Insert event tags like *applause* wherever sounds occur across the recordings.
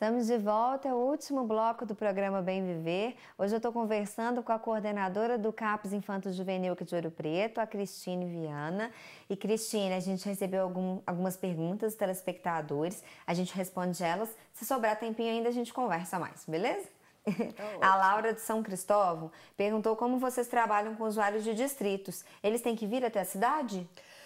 Estamos de volta ao é último bloco do programa Bem Viver. Hoje eu estou conversando com a coordenadora do CAPS Infanto Juvenil aqui de Ouro Preto, a Cristine Viana. E Cristine, a gente recebeu algum, algumas perguntas dos telespectadores, a gente responde elas. Se sobrar tempinho ainda, a gente conversa mais, beleza? Oh, *laughs* a Laura de São Cristóvão perguntou como vocês trabalham com usuários de distritos. Eles têm que vir até a cidade? Sim.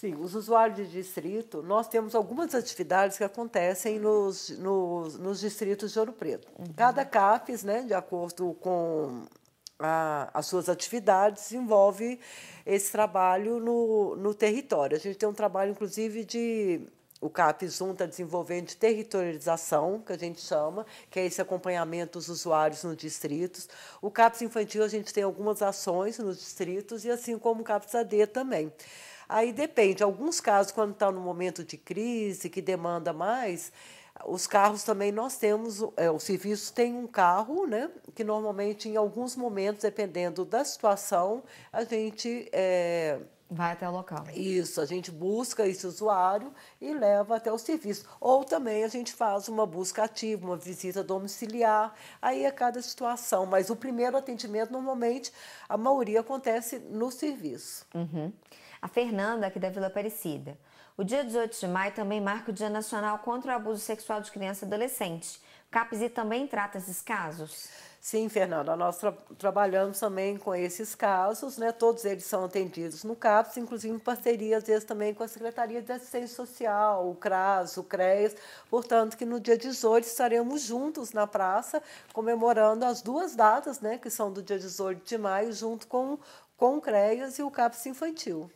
Sim, os usuários de distrito, nós temos algumas atividades que acontecem nos, nos, nos distritos de Ouro Preto. Uhum. Cada CAPES, né, de acordo com a, as suas atividades, envolve esse trabalho no, no território. A gente tem um trabalho, inclusive, de o CAPES 1 está desenvolvendo de territorialização, que a gente chama, que é esse acompanhamento dos usuários nos distritos. O CAPES infantil, a gente tem algumas ações nos distritos, e assim como o CAPES AD também. Aí depende, alguns casos, quando está no momento de crise, que demanda mais, os carros também nós temos, é, o serviço tem um carro, né? Que normalmente, em alguns momentos, dependendo da situação, a gente. É, Vai até o local. Isso, a gente busca esse usuário e leva até o serviço. Ou também a gente faz uma busca ativa, uma visita domiciliar, aí é cada situação. Mas o primeiro atendimento, normalmente, a maioria acontece no serviço. Uhum. A Fernanda, aqui da Vila Aparecida. O dia 18 de maio também marca o Dia Nacional contra o Abuso Sexual de Criança e Adolescente. O CAPSI também trata esses casos? Sim, Fernanda, nós tra trabalhamos também com esses casos, né? todos eles são atendidos no CAPS, inclusive em parceria, às vezes, também com a Secretaria de Assistência Social, o CRAS, o CREAS, portanto, que no dia 18 estaremos juntos na praça, comemorando as duas datas, né? que são do dia 18 de maio, junto com, com o CREAS e o CAPS Infantil.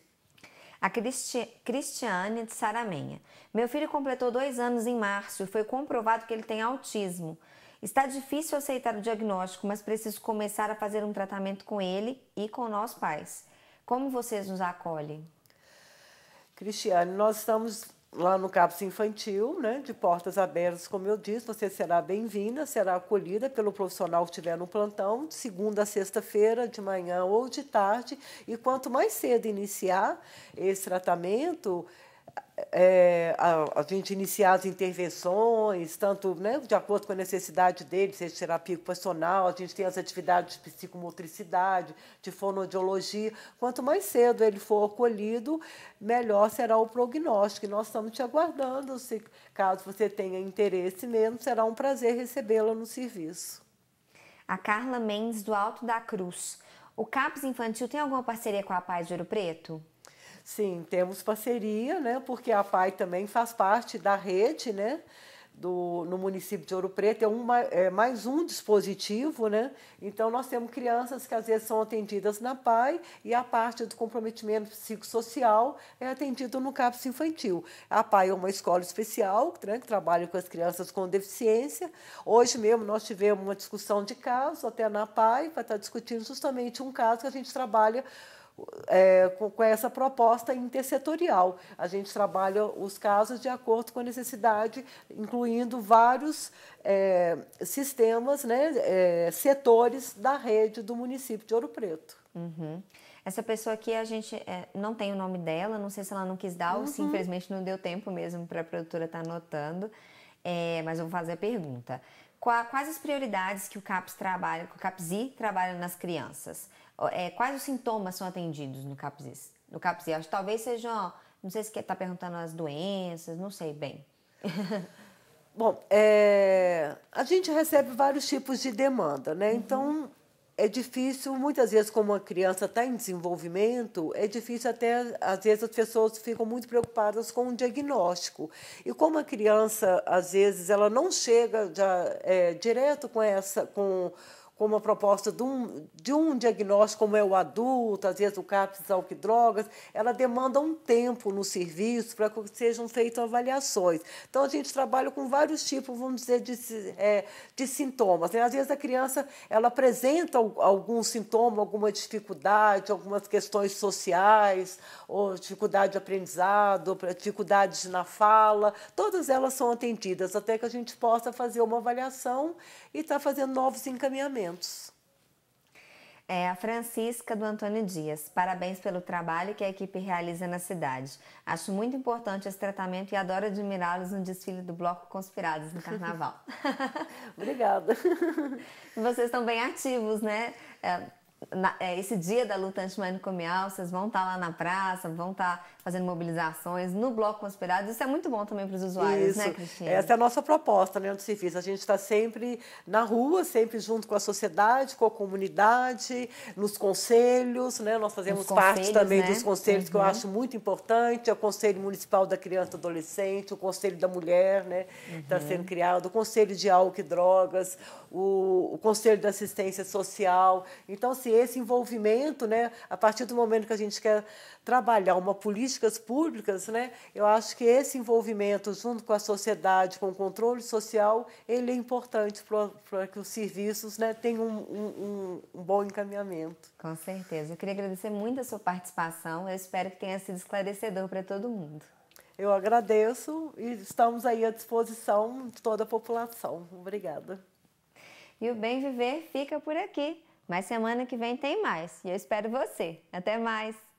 A Cristi Cristiane de Saramenha. Meu filho completou dois anos em março e foi comprovado que ele tem autismo. Está difícil aceitar o diagnóstico, mas preciso começar a fazer um tratamento com ele e com nós pais. Como vocês nos acolhem? Cristiane, nós estamos lá no CAPS Infantil, né, de portas abertas, como eu disse, você será bem-vinda, será acolhida pelo profissional que estiver no plantão, de segunda a sexta-feira, de manhã ou de tarde. E quanto mais cedo iniciar esse tratamento, é, a, a, gente iniciar as intervenções, tanto né, de acordo com a necessidade dele, seja terapia ocupacional, a gente tem as atividades de psicomotricidade, de fonodiologia. Quanto mais cedo ele for acolhido, melhor será o prognóstico. E nós estamos te aguardando. Se, caso você tenha interesse mesmo, será um prazer recebê-lo no serviço. A Carla Mendes, do Alto da Cruz. O CAPS Infantil tem alguma parceria com a Paz de Ouro Preto? Sim, temos parceria, né? Porque a PAI também faz parte da rede, né? Do, no município de Ouro Preto é, uma, é mais um dispositivo, né? Então nós temos crianças que às vezes são atendidas na PAI e a parte do comprometimento psicossocial é atendido no CAPS infantil. A PAI é uma escola especial né, que trabalha com as crianças com deficiência. Hoje mesmo nós tivemos uma discussão de caso até na PAI para estar discutindo justamente um caso que a gente trabalha é, com, com, essa proposta intersetorial. A gente trabalha os casos de acordo com a necessidade, incluindo vários é, sistemas, né, é, setores da rede do município de Ouro Preto. Uhum. Essa pessoa aqui, a gente é, não tem o nome dela, não sei se ela não quis dar uhum. ou se uhum. infelizmente não deu tempo mesmo para a produtora estar tá anotando, é, mas vou fazer a pergunta. Quais as prioridades que o CAPS trabalha, que o CAPSI trabalha nas crianças? é, quais os sintomas são atendidos no CAPSIS? No CAPSIS, acho que talvez sejam, não sei se está perguntando as doenças, não sei bem. *laughs* Bom, é, a gente recebe vários tipos de demanda, né? Uhum. Então, é difícil, muitas vezes, como a criança está em desenvolvimento, é difícil até, às vezes, as pessoas ficam muito preocupadas com o diagnóstico. E como a criança, às vezes, ela não chega já, é, direto com essa, com como a proposta de um, de um diagnóstico, como é o adulto, às vezes o CAPS, que drogas, ela demanda um tempo no serviço para que sejam feitas avaliações. Então, a gente trabalha com vários tipos, vamos dizer, de, é, de sintomas. Né? Às vezes, a criança ela apresenta algum sintoma, alguma dificuldade, algumas questões sociais, ou dificuldade de aprendizado, dificuldades na fala, todas elas são atendidas, até que a gente possa fazer uma avaliação e estar tá fazendo novos encaminhamentos. É, a Francisca do Antônio Dias. Parabéns pelo trabalho que a equipe realiza na cidade. Acho muito importante esse tratamento e adoro admirá-los no desfile do Bloco Conspirados no Carnaval. *laughs* *laughs* Obrigada. Vocês estão bem ativos, né? É, na, é, esse dia da luta antimanicomial, vocês vão estar tá lá na praça, vão estar tá fazendo mobilizações no Bloco conspirado. Isso é muito bom também para os usuários, né, Isso. né, Cristina? Essa é a nossa proposta, né, do serviço. A gente está sempre na rua, sempre junto com a sociedade, com a comunidade, nos conselhos, né? Nós fazemos parte também né? dos conselhos, uhum. que eu uhum. acho muito importante. É o Conselho Municipal da Criança e Adolescente, o Conselho da Mulher, né? Está uhum. sendo criado, o Conselho de Álcool e Drogas, o, o Conselho da Assistência Social. Então, assim, esse envolvimento, né, a partir do momento que a gente quer trabalhar uma políticas públicas, né, eu acho que esse envolvimento junto com a sociedade, com o controle social, ele é importante para que os serviços né, tenham um, um, um bom encaminhamento. Com certeza. Eu queria agradecer muito a sua participação. Eu espero que tenha sido esclarecedor para todo mundo. Eu agradeço e estamos aí à disposição de toda a população. Obrigada. E o Bem Viver fica por aqui. Mas semana que vem tem mais e eu espero você. Até mais!